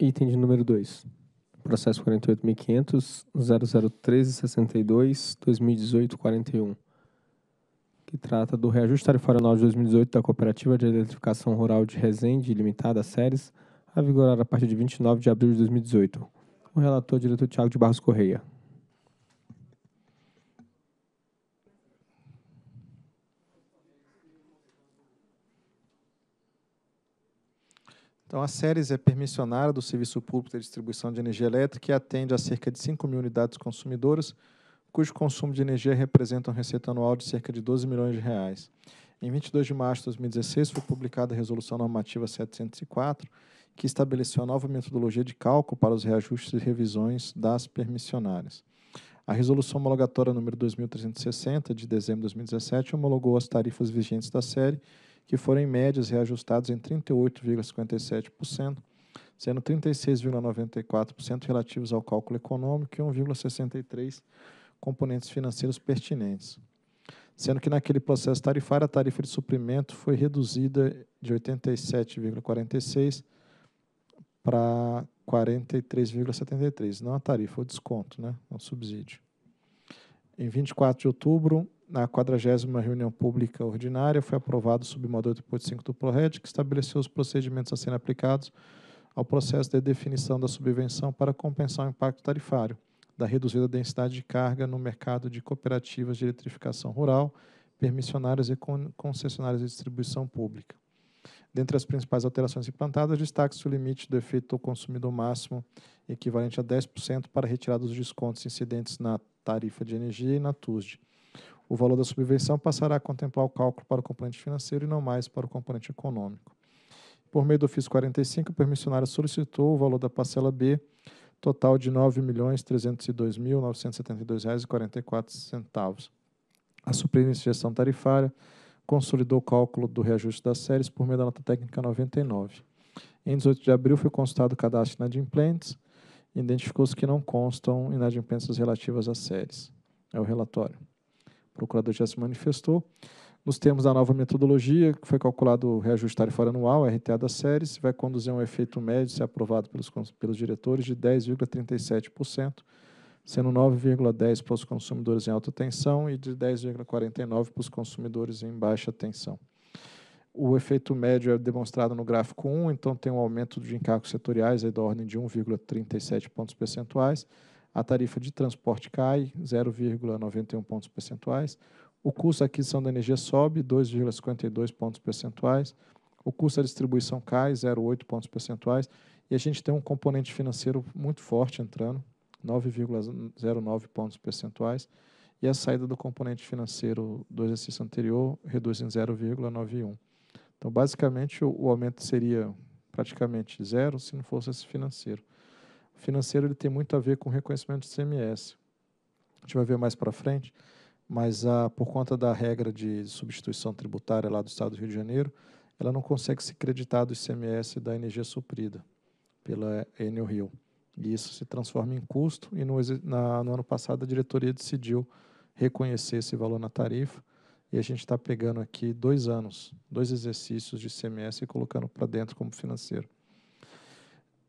Item de número 2. Processo 48.500.001362.2018.41, 41 que trata do reajuste tarifário anual de 2018 da Cooperativa de Eletrificação Rural de Resende Limitada, Séries, a vigorar a partir de 29 de abril de 2018. O relator, diretor Tiago de Barros Correia. Então, a Ceres é permissionária do Serviço Público de Distribuição de Energia Elétrica e atende a cerca de 5 mil unidades consumidoras, cujo consumo de energia representa uma receita anual de cerca de 12 milhões de reais. Em 22 de março de 2016, foi publicada a Resolução Normativa 704, que estabeleceu a nova metodologia de cálculo para os reajustes e revisões das permissionárias. A Resolução Homologatória número 2360, de dezembro de 2017, homologou as tarifas vigentes da série que foram em médias reajustados em 38,57%, sendo 36,94% relativos ao cálculo econômico e 1,63% componentes financeiros pertinentes. Sendo que naquele processo tarifário a tarifa de suprimento foi reduzida de 87,46 para 43,73, não é a tarifa, o é desconto, né, o é subsídio. Em 24 de outubro, na 40 reunião pública ordinária, foi aprovado o submodal 8.5 do PRORED, que estabeleceu os procedimentos a serem aplicados ao processo de definição da subvenção para compensar o impacto tarifário da reduzida densidade de carga no mercado de cooperativas de eletrificação rural, permissionárias e concessionárias de distribuição pública. Dentre as principais alterações implantadas, destaca-se o limite do efeito ao consumidor máximo, equivalente a 10% para retirar dos descontos incidentes na tarifa de energia e na TUSD o valor da subvenção passará a contemplar o cálculo para o componente financeiro e não mais para o componente econômico. Por meio do ofício 45, o permissionário solicitou o valor da parcela B, total de R$ 9.302.972,44. A superinjeção tarifária consolidou o cálculo do reajuste das séries por meio da nota técnica 99. Em 18 de abril foi consultado o cadastro inadimplentes e identificou-se que não constam inadimplências relativas às séries. É o relatório procurador já se manifestou. Nos termos da nova metodologia, que foi calculado o reajuste tarifário anual, RTA da série, se vai conduzir a um efeito médio, se aprovado pelos, pelos diretores, de 10,37%, sendo 9,10% para os consumidores em alta tensão e de 10,49% para os consumidores em baixa tensão. O efeito médio é demonstrado no gráfico 1, então tem um aumento de encargos setoriais aí da ordem de 1,37 pontos percentuais, a tarifa de transporte cai 0,91 pontos percentuais, o custo da aquisição da energia sobe 2,52 pontos percentuais, o custo da distribuição cai 0,8 pontos percentuais e a gente tem um componente financeiro muito forte entrando, 9,09 pontos percentuais, e a saída do componente financeiro do exercício anterior reduz em 0,91. Então, basicamente, o, o aumento seria praticamente zero se não fosse esse financeiro financeiro ele tem muito a ver com reconhecimento de CMS. A gente vai ver mais para frente, mas a, ah, por conta da regra de substituição tributária lá do Estado do Rio de Janeiro, ela não consegue se creditar do ICMS da energia suprida pela Enel Rio. E isso se transforma em custo, e no, na, no ano passado a diretoria decidiu reconhecer esse valor na tarifa, e a gente está pegando aqui dois anos, dois exercícios de ICMS e colocando para dentro como financeiro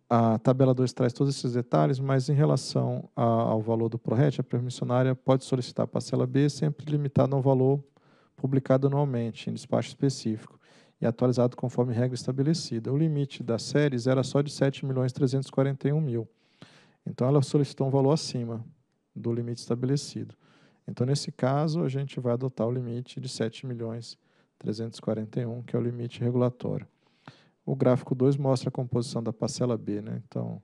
a tabela 2 traz todos esses detalhes, mas em relação a, ao valor do ProRet, a permissionária pode solicitar a parcela B sempre limitada ao valor publicado anualmente, em despacho específico, e atualizado conforme regra estabelecida. O limite das séries era só de 7 milhões mil. Então, ela solicitou um valor acima do limite estabelecido. Então, nesse caso, a gente vai adotar o limite de 7 milhões que é o limite regulatório. O gráfico 2 mostra a composição da parcela B. Né? Então,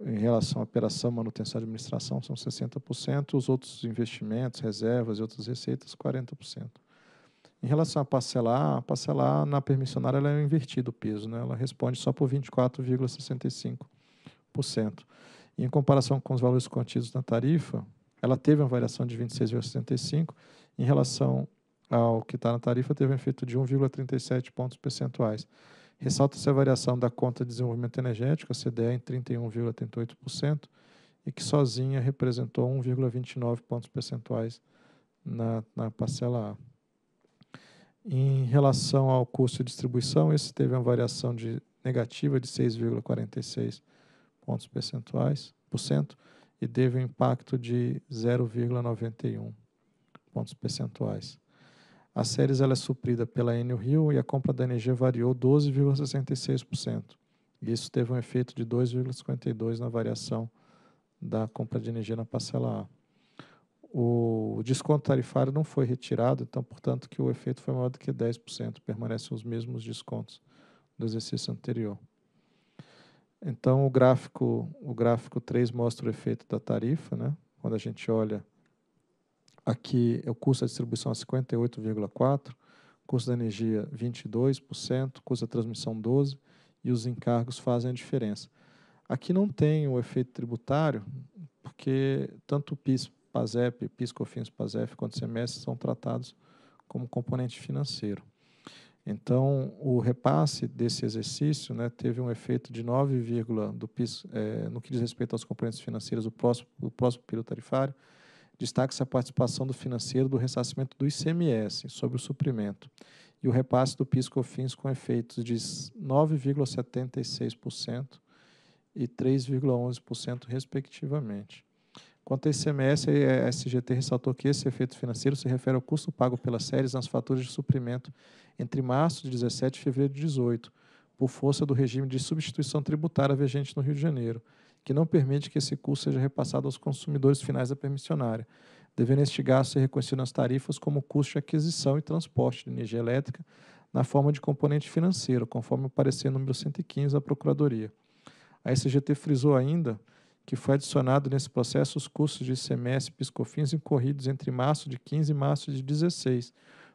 em relação à operação, manutenção e administração, são 60%, os outros investimentos, reservas e outras receitas, 40%. Em relação à parcela A, a parcela A na permissionária ela é invertida o peso, né? ela responde só por 24,65%. Em comparação com os valores contidos na tarifa, ela teve uma variação de 26,75%, em relação ao que está na tarifa, teve um efeito de 1,37 pontos percentuais. Ressalta-se a variação da conta de desenvolvimento energético, a CDE, em 31,38%, e que sozinha representou 1,29 pontos percentuais na, na parcela A. Em relação ao custo de distribuição, esse teve uma variação de negativa de 6,46 pontos percentuais por cento, e teve um impacto de 0,91 pontos percentuais. A séries ela é suprida pela Enel Rio e a compra da energia variou 12,66%. E isso teve um efeito de 2,52% na variação da compra de energia na parcela A o desconto tarifário não foi retirado, então, portanto, que o efeito foi maior do que 10%, permanecem os mesmos descontos do exercício anterior. Então, o gráfico, o gráfico 3 mostra o efeito da tarifa, né? Quando a gente olha Aqui o custo da distribuição é 58,4%, custo da energia 22%, custo da transmissão 12% e os encargos fazem a diferença. Aqui não tem o efeito tributário, porque tanto o PIS, PASEP, PIS, COFINS, PASEP quanto o CMS são tratados como componente financeiro. Então, o repasse desse exercício né, teve um efeito de 9, do PIS, é, eh, no que diz respeito aos componentes financeiros do próximo, do próximo período tarifário, Destaca-se a participação do financeiro do ressarcimento do ICMS sobre o suprimento e o repasse do PIS/COFINS com efeitos de 9,76% e 3,11%, respectivamente. Quanto ao ICMS, é, a SGT ressaltou que esse efeito financeiro se refere ao custo pago pelas séries nas faturas de suprimento entre março de 17 e fevereiro de 18, por força do regime de substituição tributária vigente no Rio de Janeiro, que não permite que esse custo seja repassado aos consumidores finais da permissionária, devendo este gasto ser reconhecido nas tarifas como custo de aquisição e transporte de energia elétrica na forma de componente financeiro, conforme o parecer número 115 da Procuradoria. A SGT frisou ainda que foi adicionado nesse processo os custos de ICMS e PiscoFins incorridos entre março de 15 e março de 16,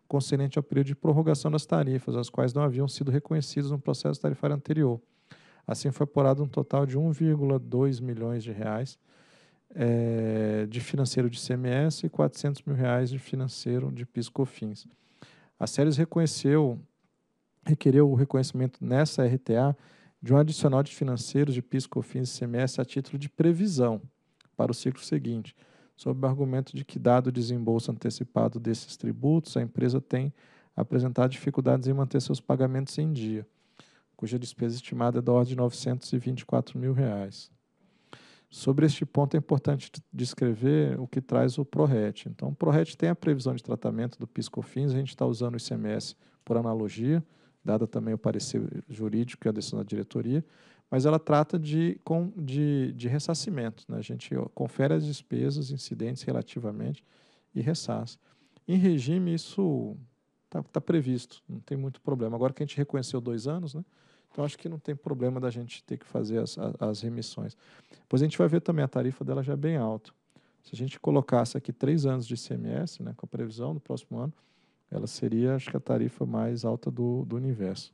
concernente ao período de prorrogação das tarifas, as quais não haviam sido reconhecidas no processo tarifário anterior. Assim foi apurado um total de 1,2 milhões de reais é, de financeiro de CMS e 400 mil reais de financeiro de PiscoFins. A Séries reconheceu, requereu o reconhecimento nessa RTA de um adicional de financeiros de PiscoFins e CMS a título de previsão para o ciclo seguinte, sob o argumento de que, dado o desembolso antecipado desses tributos, a empresa tem apresentado dificuldades em manter seus pagamentos em dia cuja despesa estimada é da ordem de 924 mil reais. Sobre este ponto é importante descrever o que traz o PRORET. Então, o PRORET tem a previsão de tratamento do PIS/COFINS, a gente está usando o ICMS por analogia, dada também o parecer jurídico e a decisão da diretoria, mas ela trata de, com, de, de ressarcimento. Né? A gente confere as despesas incidentes relativamente e ressarce. Em regime, isso está tá previsto, não tem muito problema. Agora que a gente reconheceu dois anos, né? Então, acho que não tem problema da gente ter que fazer as, as remissões. Pois a gente vai ver também, a tarifa dela já é bem alta. Se a gente colocasse aqui três anos de ICMS, né, com a previsão do próximo ano, ela seria, acho que, a tarifa mais alta do, do universo.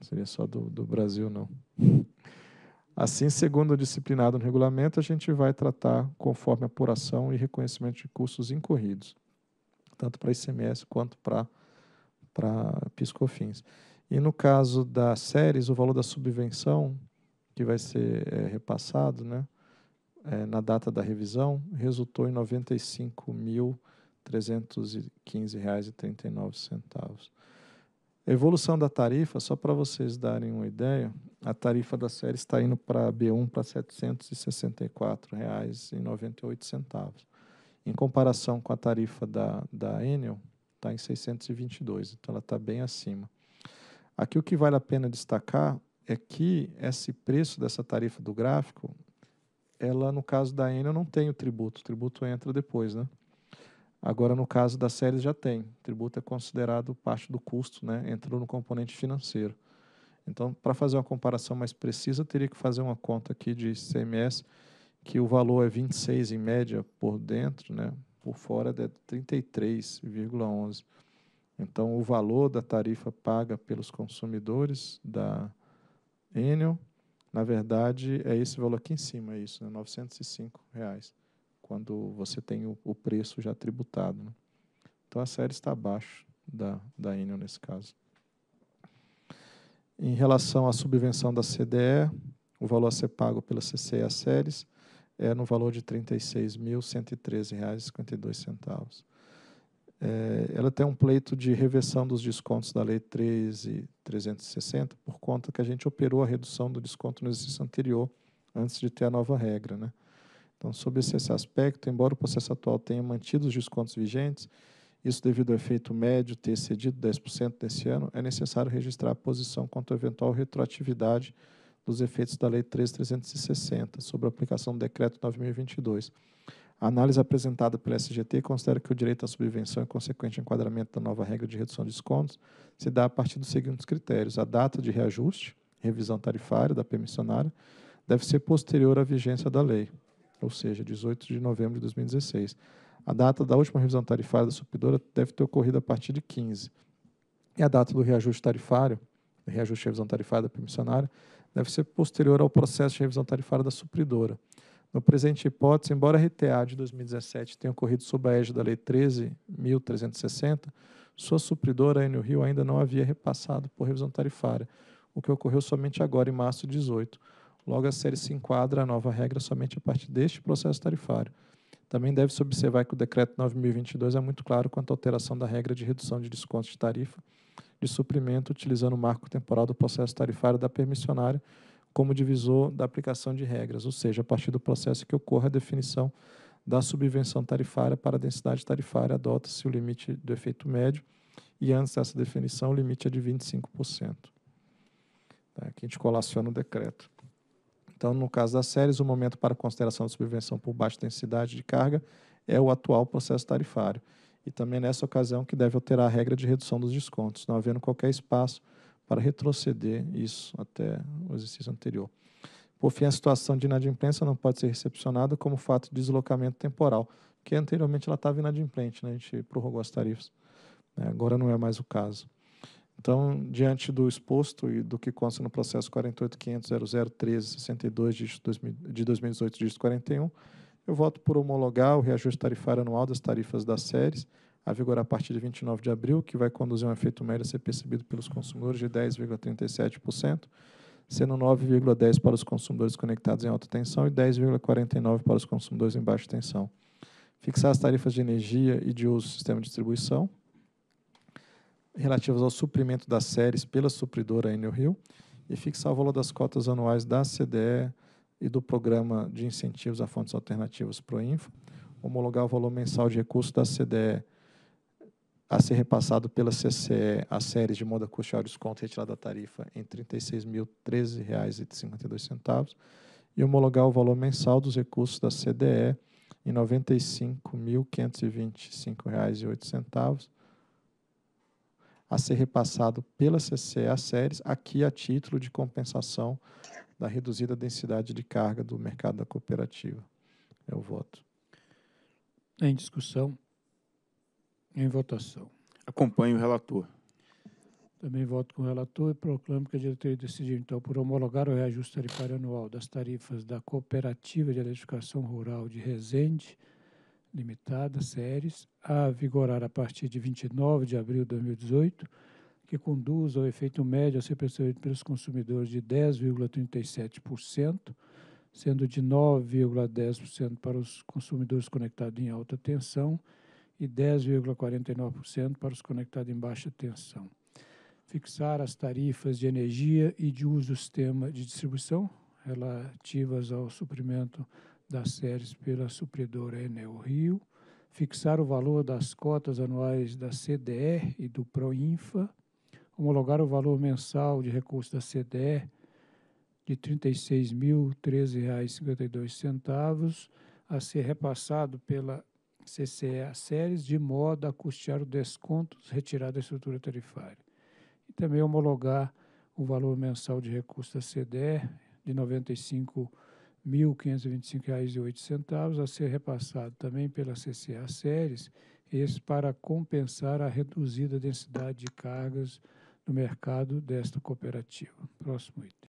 Não seria só do, do Brasil, não. Assim, segundo o disciplinado no regulamento, a gente vai tratar conforme apuração e reconhecimento de custos incorridos, tanto para ICMS quanto para PiscoFins. E no caso das séries, o valor da subvenção, que vai ser é, repassado né, é, na data da revisão, resultou em R$ 95.315,39. A evolução da tarifa, só para vocês darem uma ideia, a tarifa da série está indo para B1 para R$ 764,98. Em comparação com a tarifa da, da Enel, está em 622, então ela está bem acima. Aqui o que vale a pena destacar é que esse preço dessa tarifa do gráfico, ela no caso da Enel não tem o tributo, o tributo entra depois, né? Agora no caso da série já tem, o tributo é considerado parte do custo, né? Entrou no componente financeiro. Então, para fazer uma comparação mais precisa, teria que fazer uma conta aqui de CMS, que o valor é 26 em média por dentro, né? Por fora é 33,11. Então, o valor da tarifa paga pelos consumidores da Enel, na verdade, é esse valor aqui em cima, é isso, né? R$ 905, reais, quando você tem o, o preço já tributado. Né? Então, a série está abaixo da, da Enel nesse caso. Em relação à subvenção da CDE, o valor a ser pago pela CCE a séries é no valor de R$ 36.113,52. É, ela tem um pleito de reversão dos descontos da Lei 13.360, por conta que a gente operou a redução do desconto no exercício anterior, antes de ter a nova regra. Né? Então, sob esse aspecto, embora o processo atual tenha mantido os descontos vigentes, isso devido ao efeito médio ter excedido 10% nesse ano, é necessário registrar a posição quanto à eventual retroatividade dos efeitos da Lei 3.360 sobre a aplicação do Decreto 9.022 a análise apresentada pela SGT considera que o direito à subvenção e consequente enquadramento da nova regra de redução de descontos se dá a partir dos seguintes critérios. A data de reajuste, revisão tarifária da permissionária, deve ser posterior à vigência da lei, ou seja, 18 de novembro de 2016. A data da última revisão tarifária da supridora deve ter ocorrido a partir de 15. E a data do reajuste tarifário, reajuste e revisão tarifária da permissionária, deve ser posterior ao processo de revisão tarifária da supridora. No presente hipótese, embora a RTA de 2017 tenha ocorrido sob a égide da Lei 13.360, sua supridora, a Enio Rio, ainda não havia repassado por revisão tarifária, o que ocorreu somente agora, em março de 18. Logo, a série se enquadra à nova regra somente a partir deste processo tarifário. Também deve-se observar que o Decreto 9.022 é muito claro quanto à alteração da regra de redução de descontos de tarifa de suprimento utilizando o marco temporal do processo tarifário da permissionária, como divisor da aplicação de regras, ou seja, a partir do processo que ocorre a definição da subvenção tarifária para a densidade tarifária, adota-se o limite do efeito médio e antes dessa definição o limite é de 25%. Tá? Que a gente colaciona o decreto. Então, no caso das séries, o momento para consideração da subvenção por baixa densidade de carga é o atual processo tarifário. E também nessa ocasião que deve alterar a regra de redução dos descontos, não havendo qualquer espaço para retroceder isso até o exercício anterior. Por fim, a situação de inadimplência não pode ser recepcionada como fato de deslocamento temporal, que anteriormente ela estava inadimplente, né? a gente prorrogou as tarifas. Né? Agora não é mais o caso. Então, diante do exposto e do que consta no processo 48.500.0013.62 de 2018, dígito 41, eu voto por homologar o reajuste tarifário anual das tarifas das séries a vigorar a partir de 29 de abril, que vai conduzir um efeito médio a ser percebido pelos consumidores de 10,37%, sendo 9,10% para os consumidores conectados em alta tensão e 10,49% para os consumidores em baixa tensão. Fixar as tarifas de energia e de uso do sistema de distribuição, relativas ao suprimento das séries pela supridora Enel Rio, e fixar o valor das cotas anuais da CDE e do Programa de Incentivos a Fontes Alternativas proinfo. homologar o valor mensal de recursos da CDE a ser repassado pela CCE a séries de moda custear o desconto retirada da tarifa em R$ 36.013,52 e homologar o valor mensal dos recursos da CDE em R$ 95.525,08 a ser repassado pela CCE a séries, aqui a título de compensação da reduzida densidade de carga do mercado da cooperativa. é o voto. Em discussão. Em votação. Acompanho o relator. Também voto com o relator e proclamo que a diretoria decidiu, então, por homologar o reajuste tarifário anual das tarifas da Cooperativa de Eletrificação Rural de Resende, limitada, séries, a vigorar a partir de 29 de abril de 2018, que conduz ao efeito médio a ser percebido pelos consumidores de 10,37%, sendo de 9,10% para os consumidores conectados em alta tensão e 10,49% para os conectados em baixa tensão. Fixar as tarifas de energia e de uso do sistema de distribuição relativas ao suprimento das séries pela supridora Enel Rio. Fixar o valor das cotas anuais da CDE e do Proinfa. Homologar o valor mensal de recurso da CDE de R$ 36.013,52 a ser repassado pela CCA séries, de modo a custear o desconto retirado da estrutura tarifária. E também homologar o valor mensal de recurso da CDE de R$ 95.525,08, a ser repassado também pela CCA séries, esse para compensar a reduzida densidade de cargas no mercado desta cooperativa. Próximo item.